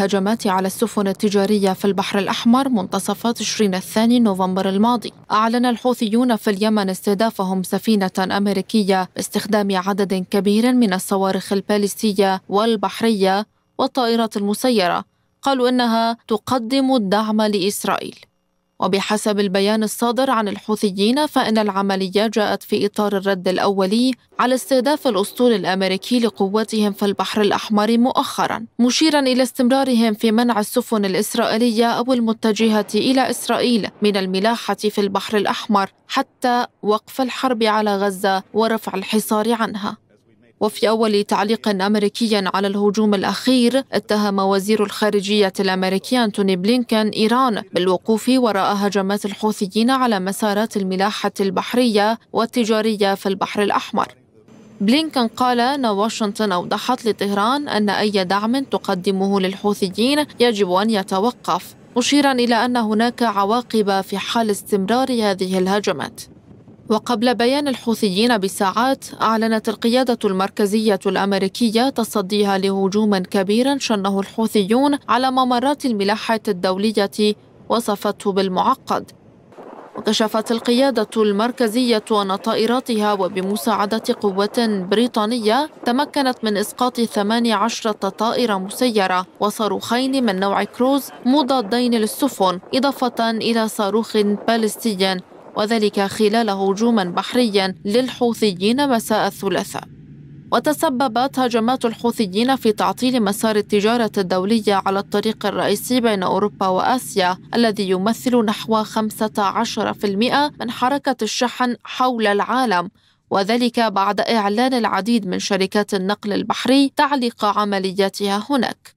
الهجمات على السفن التجارية في البحر الأحمر منتصف تشرين الثاني نوفمبر الماضي أعلن الحوثيون في اليمن استهدافهم سفينة أمريكية باستخدام عدد كبير من الصواريخ البالستية والبحرية والطائرات المسيرة قالوا إنها تقدم الدعم لإسرائيل وبحسب البيان الصادر عن الحوثيين فإن العملية جاءت في إطار الرد الأولي على استهداف الأسطول الأمريكي لقواتهم في البحر الأحمر مؤخرا مشيرا إلى استمرارهم في منع السفن الإسرائيلية أو المتجهة إلى إسرائيل من الملاحة في البحر الأحمر حتى وقف الحرب على غزة ورفع الحصار عنها وفي أول تعليق أمريكي على الهجوم الأخير اتهم وزير الخارجية الأمريكي أنتوني بلينكن إيران بالوقوف وراء هجمات الحوثيين على مسارات الملاحة البحرية والتجارية في البحر الأحمر بلينكن قال أن واشنطن أوضحت لطهران أن أي دعم تقدمه للحوثيين يجب أن يتوقف مشيرا إلى أن هناك عواقب في حال استمرار هذه الهجمات وقبل بيان الحوثيين بساعات أعلنت القيادة المركزية الأمريكية تصديها لهجوم كبير شنه الحوثيون على ممرات الملاحة الدولية وصفته بالمعقد وكشفت القيادة المركزية أن طائراتها وبمساعدة قوة بريطانية تمكنت من إسقاط 18 طائرة مسيرة وصاروخين من نوع كروز مضادين للسفن إضافة إلى صاروخ باليستي وذلك خلال هجوم بحري للحوثيين مساء الثلاثاء وتسببت هجمات الحوثيين في تعطيل مسار التجارة الدولية على الطريق الرئيسي بين أوروبا وآسيا الذي يمثل نحو 15% من حركة الشحن حول العالم وذلك بعد إعلان العديد من شركات النقل البحري تعليق عملياتها هناك.